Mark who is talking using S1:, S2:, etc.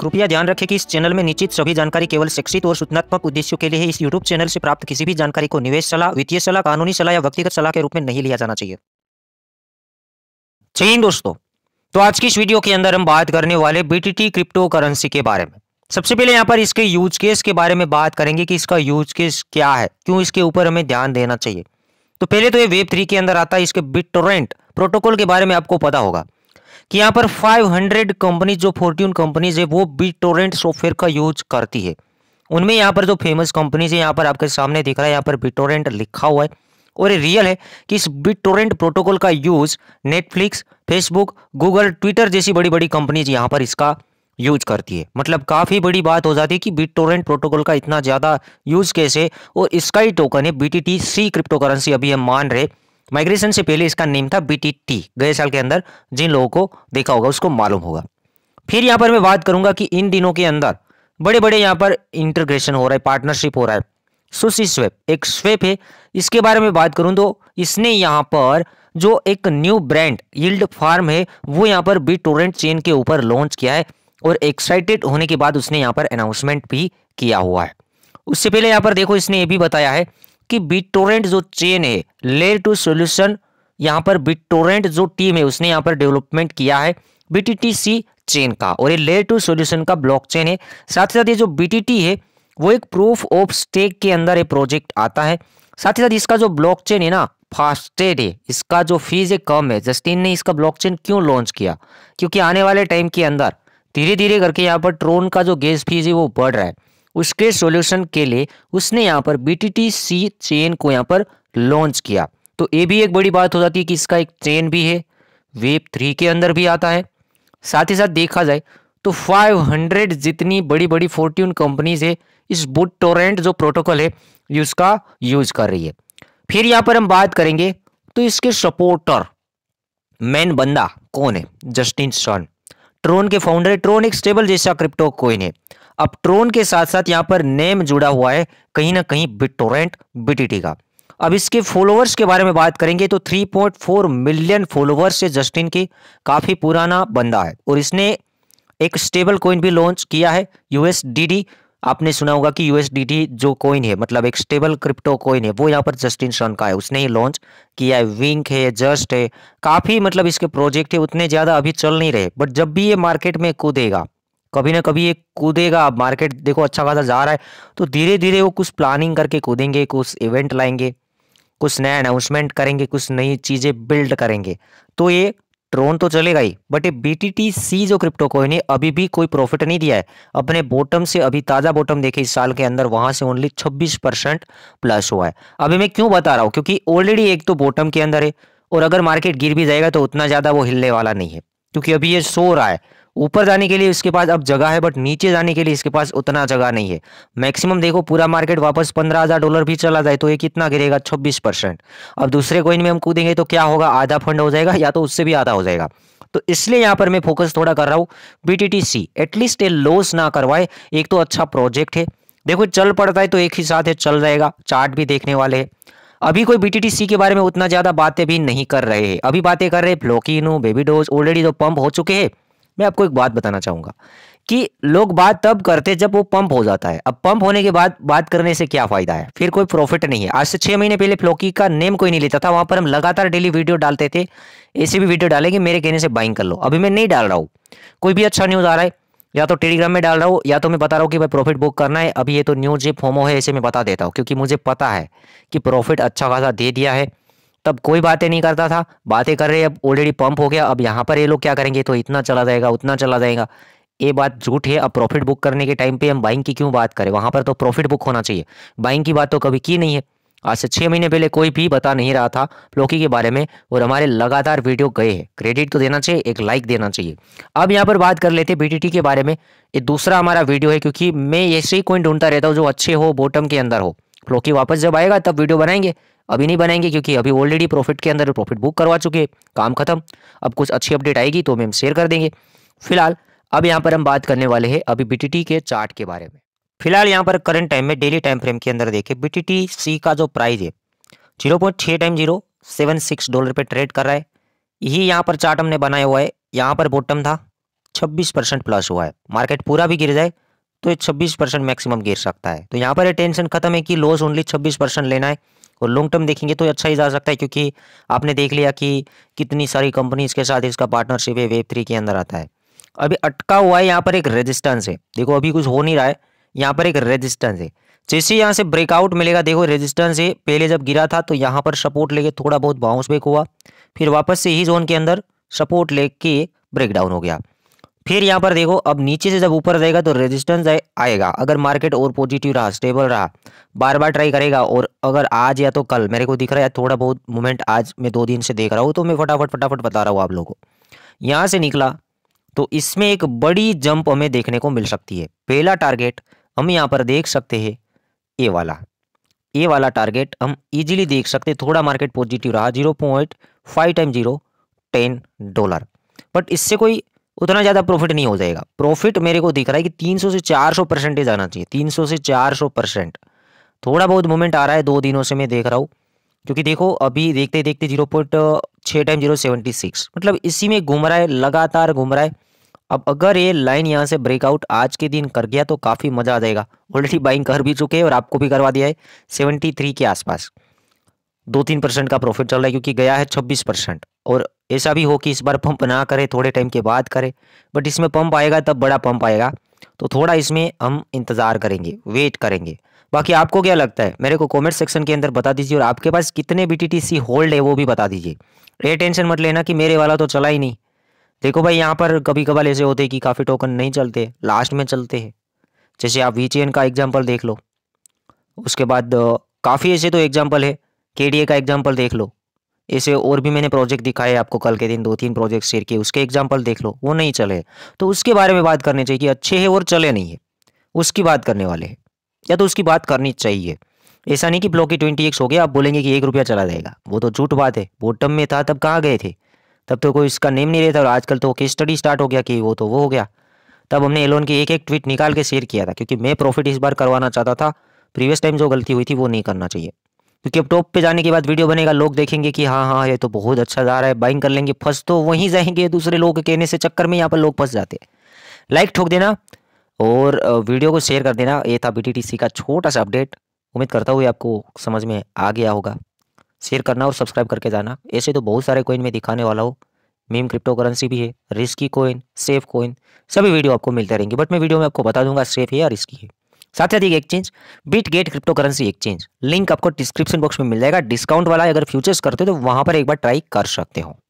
S1: कृपया ध्यान रखें कि इस चैनल में निश्चित सभी जानकारी केवल शिक्षित और सूचनात्मक उद्देश्यों के लिए है इस यूट्यूब चैनल से प्राप्त किसी भी जानकारी को निवेश सलाह वित्तीय सलाह कानूनी सलाह या व्यक्तिगत सलाह के रूप में नहीं लिया जाना चाहिए जी दोस्तों तो आज की इस वीडियो के अंदर हम बात करने वाले बीटीटी क्रिप्टो करेंसी के बारे में सबसे पहले यहाँ पर इसके यूज केस के बारे में बात करेंगे कि इसका यूज केस क्या है क्यों इसके ऊपर हमें ध्यान देना चाहिए तो पहले तो ये वेब थ्री के अंदर आता है इसके बिटोरेंट प्रोटोकॉल के बारे में आपको पता होगा कि यहाँ पर 500 कंपनीज जो फोर्ट्यून कंपनीज है वो बिटोरेंट सॉफ्टवेयर का यूज करती है उनमें यहाँ पर जो फेमस कंपनीज है यहाँ पर आपके सामने दिख रहा है यहाँ पर बिटोरेंट लिखा हुआ है और ये रियल है कि इस बिटोरेंट प्रोटोकॉल का use Netflix Facebook Google Twitter जैसी बड़ी बड़ी कंपनीज यहाँ पर इसका यूज करती है मतलब काफ़ी बड़ी बात हो जाती है कि बिट टोरेंट प्रोटोकॉल का इतना ज़्यादा यूज कैसे और इसका ही टोकन है बी सी क्रिप्टो करेंसी अभी हम मान रहे माइग्रेशन से पहले इसका नेम था बी गए साल के अंदर जिन लोगों को देखा होगा उसको मालूम होगा फिर यहाँ पर मैं बात करूँगा कि इन दिनों के अंदर बड़े बड़े यहाँ पर इंटरग्रेशन हो रहा है पार्टनरशिप हो रहा है सुशी स्वेप एक स्वेप है इसके बारे में बात करूँ तो इसने यहाँ पर जो एक न्यू ब्रांड यील्ड फार्म है वो यहाँ पर बी टोरेंट चेन के ऊपर लॉन्च किया है और एक्साइटेड होने के बाद उसने यहाँ पर अनाउंसमेंट भी किया हुआ है उससे पहले यहाँ पर देखो इसने ये भी बताया है कि बिटोरेंट जो चेन है लेयर टू सोल्यूशन यहाँ पर बिटोरेंट जो टीम है उसने यहाँ पर डेवलपमेंट किया है बी चेन का और ये लेयर टू सोल्यूशन का ब्लॉक चेन है साथ ही साथ ये जो बी है वो एक प्रूफ ऑफ स्टेक के अंदर ये प्रोजेक्ट आता है साथ ही साथ इसका जो ब्लॉक चेन है ना फास्टेड है इसका जो फीस है कम है जस्टिन ने इसका ब्लॉक क्यों लॉन्च किया क्योंकि आने वाले टाइम के अंदर धीरे धीरे करके यहाँ पर ट्रोन का जो गैस फीस है वो बढ़ रहा है उसके सॉल्यूशन के लिए उसने यहाँ पर B T T C chain को यहाँ पर लॉन्च किया तो ये भी एक बड़ी बात हो जाती है कि इसका एक चेन भी है वेब थ्री के अंदर भी आता है साथ ही साथ देखा जाए तो 500 जितनी बड़ी बड़ी फोर्ट्यून कंपनीज है इस बुट टोरेंट जो प्रोटोकॉल है उसका यूज कर रही है फिर यहाँ पर हम बात करेंगे तो इसके सपोर्टर मेन बंदा कौन है जस्टिन सन ट्रोन के फाउंडर है ट्रोन एक स्टेबल जैसा क्रिप्टो कोइन है अब ट्रोन के साथ साथ यहाँ पर नेम जुड़ा हुआ है कहीं ना कहीं बिटोरेंट बीटीटी का अब इसके फॉलोवर्स के बारे में बात करेंगे तो 3.4 मिलियन फॉलोवर्स है जस्टिन की काफ़ी पुराना बंदा है और इसने एक स्टेबल कोइन भी लॉन्च किया है यूएसडीडी आपने सुना होगा कि यूएसडीटी जो कोइन है मतलब एक स्टेबल क्रिप्टो कोइन है वो यहाँ पर जस्टिन सन का है उसने ही लॉन्च किया है विंक है जस्ट है काफ़ी मतलब इसके प्रोजेक्ट है उतने ज़्यादा अभी चल नहीं रहे बट जब भी ये मार्केट में कूदेगा कभी ना कभी ये कूदेगा अब मार्केट देखो अच्छा खासा जा रहा है तो धीरे धीरे वो कुछ प्लानिंग करके कूदेंगे कुछ इवेंट लाएंगे कुछ नया अनाउंसमेंट करेंगे कुछ नई चीज़ें बिल्ड करेंगे तो ये ट्रोन तो चलेगा ही बट ये बी सी जो क्रिप्टो कॉइन है अभी भी कोई प्रॉफिट नहीं दिया है अपने बॉटम से अभी ताज़ा बॉटम देखे इस साल के अंदर वहां से ओनली 26 परसेंट प्लस हुआ है अभी मैं क्यों बता रहा हूं क्योंकि ऑलरेडी एक तो बॉटम के अंदर है और अगर मार्केट गिर भी जाएगा तो उतना ज़्यादा वो हिलने वाला नहीं है क्योंकि अभी ये सो रहा है ऊपर जाने के लिए इसके पास अब जगह है बट नीचे जाने के लिए इसके पास उतना जगह नहीं है मैक्सिमम देखो पूरा मार्केट वापस पंद्रह हज़ार डॉलर भी चला जाए तो ये कितना गिरेगा छब्बीस परसेंट अब दूसरे कोइन में हम कूदेंगे तो क्या होगा आधा फंड हो जाएगा या तो उससे भी आधा हो जाएगा तो इसलिए यहाँ पर मैं फोकस थोड़ा कर रहा हूँ बीटीटीसी एटलीस्ट ये लॉस ना करवाए एक तो अच्छा प्रोजेक्ट है देखो चल पड़ता है तो एक ही साथ है चल जाएगा चार्ट भी देखने वाले है अभी कोई बीटीटीसी के बारे में उतना ज़्यादा बातें भी नहीं कर रहे हैं अभी बातें कर रहे हैं ब्लॉकिनो बेबी डोज ऑलरेडी जो पंप हो चुके हैं मैं आपको एक बात बताना चाहूंगा कि लोग बात तब करते जब वो पंप हो जाता है अब पंप होने के बाद बात करने से क्या फायदा है फिर कोई प्रॉफिट नहीं है आज से छह महीने पहले फ्लोकी का नेम कोई नहीं लेता था वहां पर हम लगातार डेली वीडियो डालते थे ऐसे भी वीडियो डालेंगे मेरे कहने से बाइंग कर लो अभी मैं नहीं डाल रहा हूँ कोई भी अच्छा न्यूज़ आ रहा है या तो टेलीग्राम में डाल रहा हूँ या तो मैं बता रहा हूँ कि भाई प्रॉफिट बुक करना है अभी ये तो न्यूज ये फोमो है ऐसे मैं बता देता हूँ क्योंकि मुझे पता है कि प्रॉफिट अच्छा खासा दे दिया है तब कोई बातें नहीं करता था बातें कर रहे अब ऑलरेडी पंप हो गया अब यहाँ पर ये लोग क्या करेंगे तो इतना चला जाएगा उतना चला जाएगा ये बात झूठ है अब प्रॉफिट बुक करने के टाइम पे हम बाइंग की क्यों बात करें वहाँ पर तो प्रॉफिट बुक होना चाहिए बाइंग की बात तो कभी की नहीं है आज से छः महीने पहले कोई भी बता नहीं रहा था लोकी के बारे में और हमारे लगातार वीडियो गए हैं क्रेडिट तो देना चाहिए एक लाइक देना चाहिए अब यहाँ पर बात कर लेते हैं बी के बारे में ये दूसरा हमारा वीडियो है क्योंकि मैं ऐसे ही कोई ढूंढता रहता हूँ जो अच्छे हो बॉटम के अंदर हो लोकी वापस जब आएगा तब वीडियो बनाएंगे अभी नहीं बनाएंगे क्योंकि अभी ऑलरेडी प्रॉफिट के अंदर प्रॉफिट बुक करवा चुके काम खत्म अब कुछ अच्छी अपडेट आएगी तो हम शेयर कर देंगे फिलहाल अब यहाँ पर हम बात करने वाले हैं अभी बी के चार्ट के बारे में फिलहाल यहाँ पर करंट टाइम में डेली टाइम फ्रेम के अंदर देखें बीटीटी सी का जो प्राइस है zero point time zero seven six dollar पे ट्रेड कर रहा है यही यहाँ पर चार्ट हमने बनाया हुआ है यहाँ पर बॉटम था छब्बीस परसेंट प्लस हुआ है मार्केट पूरा भी गिर जाए तो ये छब्बीस परसेंट मैक्सिमम गिर सकता है तो यहाँ पर टेंशन खत्म है कि लॉस ओनली छब्बीस परसेंट लेना है और लॉन्ग टर्म देखेंगे तो अच्छा ही जा सकता है क्योंकि आपने देख लिया कि कितनी सारी कंपनीज के साथ इसका पार्टनरशिप है वेब थ्री के अंदर आता है अभी अटका हुआ है यहाँ पर एक रेजिस्टेंस है देखो अभी कुछ हो नहीं रहा है यहाँ पर एक रेजिस्टेंस है जैसे यहाँ से ब्रेकआउट मिलेगा देखो रेजिस्टेंस है पहले जब गिरा था तो यहाँ पर सपोर्ट लेके थोड़ा बहुत बाउंस बैक हुआ फिर वापस से ही जोन के अंदर सपोर्ट लेके ब्रेकडाउन हो गया फिर यहाँ पर देखो अब नीचे से जब ऊपर जाएगा तो रेजिस्टेंस आएगा अगर मार्केट और पॉजिटिव रहा स्टेबल रहा बार बार ट्राई करेगा और अगर आज या तो कल मेरे को दिख रहा है थोड़ा बहुत मूवमेंट आज मैं दो दिन से देख रहा हूँ तो मैं फटाफट फटाफट बता रहा हूँ आप लोगों को यहाँ से निकला तो इसमें एक बड़ी जंप हमें देखने को मिल सकती है पहला टारगेट हम यहाँ पर देख सकते हैं ए वाला ए वाला टारगेट हम इजीली देख सकते हैं थोड़ा मार्केट पॉजिटिव रहा zero point five time zero ten dollar but इससे कोई उतना ज़्यादा प्रॉफिट नहीं हो जाएगा प्रॉफिट मेरे को दिख रहा है कि 300 से 400 परसेंटेज आना चाहिए 300 से 400 परसेंट थोड़ा बहुत मूवमेंट आ रहा है दो दिनों से मैं देख रहा हूँ क्योंकि देखो अभी देखते देखते जीरो पॉइंट छः टाइम जीरो सेवेंटी सिक्स मतलब इसी में घूम रहा है लगातार घूम रहा है अब अगर ये लाइन यहाँ से ब्रेकआउट आज के दिन कर गया तो काफ़ी मज़ा आ जाएगा ऑलरेडी बाइंग कर भी चुके हैं और आपको भी करवा दिया है सेवेंटी थ्री के आसपास दो तीन परसेंट का प्रॉफिट चल रहा है क्योंकि गया है छब्बीस परसेंट और ऐसा भी हो कि इस बार पंप ना करें थोड़े टाइम के बाद करें बट इसमें पंप आएगा तब बड़ा पंप आएगा तो थोड़ा इसमें हम इंतज़ार करेंगे वेट करेंगे बाकी आपको क्या लगता है मेरे को कमेंट सेक्शन के अंदर बता दीजिए और आपके पास कितने बी होल्ड है वो भी बता दीजिए ये टेंशन मत लेना कि मेरे वाला तो चला ही नहीं देखो भाई यहाँ पर कभी कभार ऐसे होते हैं कि काफ़ी टोकन नहीं चलते लास्ट में चलते हैं जैसे आप वी का एग्जाम्पल देख लो उसके बाद काफ़ी ऐसे तो एग्जाम्पल है के का एग्जाम्पल देख लो ऐसे और भी मैंने प्रोजेक्ट दिखाए आपको कल के दिन दो तीन प्रोजेक्ट शेयर किए उसके एग्जाम्पल देख लो वो नहीं चले तो उसके बारे में बात करनी चाहिए कि अच्छे है और चले नहीं है उसकी बात करने वाले हैं या तो उसकी बात करनी चाहिए ऐसा नहीं कि ब्लॉक की ट्वेंटी एक्स हो गया आप बोलेंगे कि एक रुपया चला जाएगा वो तो झूठ बात है बोटम में था तब कहाँ गए थे तब तो कोई इसका नेम नहीं रहता और आजकल तो केस स्टडी स्टार्ट हो गया कि वो तो वो हो गया तब हमने एलोन की एक एक ट्वीट निकाल के शेयर किया था क्योंकि मैं प्रॉफिट इस बार करवाना चाहता था प्रीवियस टाइम जो गलती हुई थी वो नहीं करना चाहिए क्योंकि अब टॉप पे जाने के बाद वीडियो बनेगा लोग देखेंगे कि हाँ हाँ ये तो बहुत अच्छा जा रहा है बाइंग कर लेंगे फंस तो वहीं जाएंगे दूसरे लोग कहने से चक्कर में यहाँ पर लोग फंस जाते लाइक ठोक देना और वीडियो को शेयर कर देना ये था बी का छोटा सा अपडेट उम्मीद करता हूँ आपको समझ में आ गया होगा शेयर करना और सब्सक्राइब करके जाना ऐसे तो बहुत सारे कोइन में दिखाने वाला हूँ मीम क्रिप्टो करेंसी भी है रिस्की कोइन सेफ कोइन सभी वीडियो आपको मिलते रहेंगे बट मैं वीडियो में आपको बता दूंगा सेफ है या रिस्की है साथ ही साथ एक exchange Bitget cryptocurrency exchange link आपको डिस्क्रिप्शन बॉक्स में मिल जाएगा डिस्काउंट वाला अगर फ्यूचर्स करते हो तो वहां पर एक बार ट्राई कर सकते हो